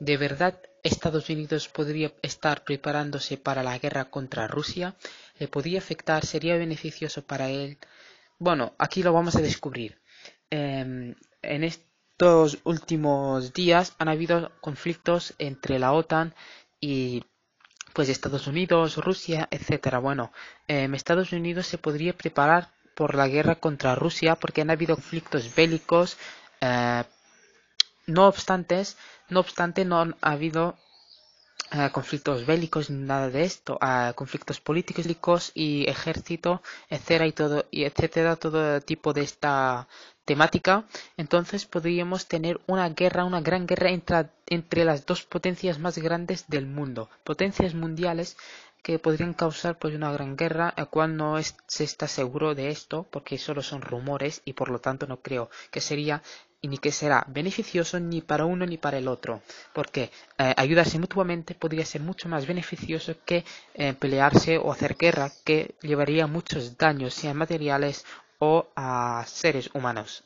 ¿De verdad Estados Unidos podría estar preparándose para la guerra contra Rusia? ¿Le podría afectar? ¿Sería beneficioso para él? Bueno, aquí lo vamos a descubrir. Em, en estos últimos días han habido conflictos entre la OTAN y pues Estados Unidos, Rusia, etc. Bueno, em, Estados Unidos se podría preparar por la guerra contra Rusia porque han habido conflictos bélicos eh, no obstante, no obstante, no ha habido eh, conflictos bélicos ni nada de esto, ah, conflictos políticos y ejército, etcétera y todo y etcétera todo tipo de esta temática, entonces podríamos tener una guerra, una gran guerra entre las dos potencias más grandes del mundo, potencias mundiales que podrían causar pues una gran guerra, la cual no se está seguro de esto porque solo son rumores y por lo tanto no creo que sería ni que será beneficioso ni para uno ni para el otro, porque eh, ayudarse mutuamente podría ser mucho más beneficioso que eh, pelearse o hacer guerra que llevaría muchos daños, sean materiales o a seres humanos.